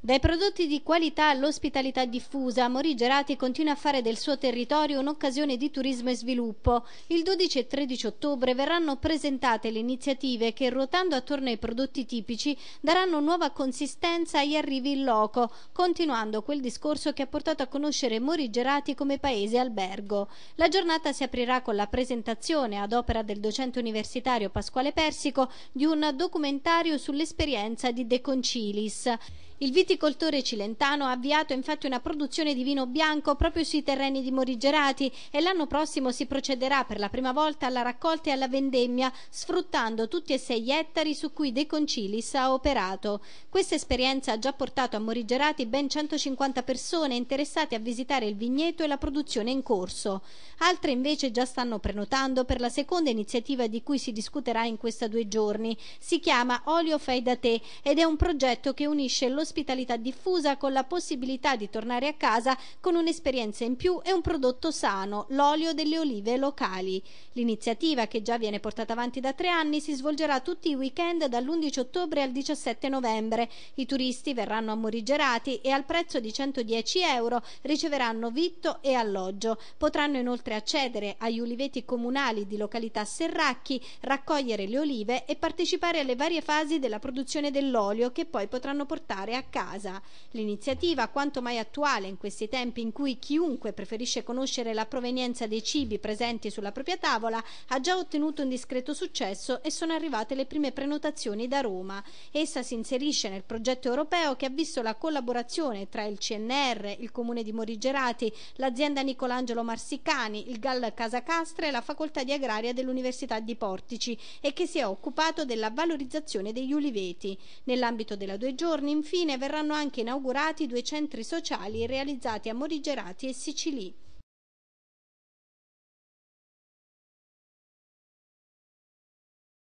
Dai prodotti di qualità all'ospitalità diffusa, Morigerati continua a fare del suo territorio un'occasione di turismo e sviluppo. Il 12 e 13 ottobre verranno presentate le iniziative che, ruotando attorno ai prodotti tipici, daranno nuova consistenza agli arrivi in loco, continuando quel discorso che ha portato a conoscere Morigerati come paese albergo. La giornata si aprirà con la presentazione, ad opera del docente universitario Pasquale Persico, di un documentario sull'esperienza di De Concilis. Il L'ortofruttiviticoltore cilentano ha avviato infatti una produzione di vino bianco proprio sui terreni di Morigerati e l'anno prossimo si procederà per la prima volta alla raccolta e alla vendemmia, sfruttando tutti e sei gli ettari su cui De Concilis ha operato. Questa esperienza ha già portato a Morigerati ben 150 persone interessate a visitare il vigneto e la produzione in corso. Altre invece già stanno prenotando per la seconda iniziativa di cui si discuterà in questi due giorni. Si chiama Olio Fai da Te ed è un progetto che unisce l'ospitalità specialità diffusa con la possibilità di tornare a casa con un'esperienza in più e un prodotto sano, l'olio delle olive locali. L'iniziativa, che già viene portata avanti da tre anni, si svolgerà tutti i weekend dall'11 ottobre al 17 novembre. I turisti verranno ammorigerati e al prezzo di 110 euro riceveranno vitto e alloggio. Potranno inoltre accedere agli uliveti comunali di località Serracchi, raccogliere le olive e partecipare alle varie fasi della produzione dell'olio che poi potranno portare a casa casa. L'iniziativa, quanto mai attuale in questi tempi in cui chiunque preferisce conoscere la provenienza dei cibi presenti sulla propria tavola, ha già ottenuto un discreto successo e sono arrivate le prime prenotazioni da Roma. Essa si inserisce nel progetto europeo che ha visto la collaborazione tra il CNR, il Comune di Morigerati, l'azienda Nicolangelo Marsicani, il Gal Casa Castra e la Facoltà di Agraria dell'Università di Portici e che si è occupato della valorizzazione degli uliveti. Nell'ambito della due giorni, infine, verrà verranno anche inaugurati due centri sociali realizzati a Morigerati e Sicilì.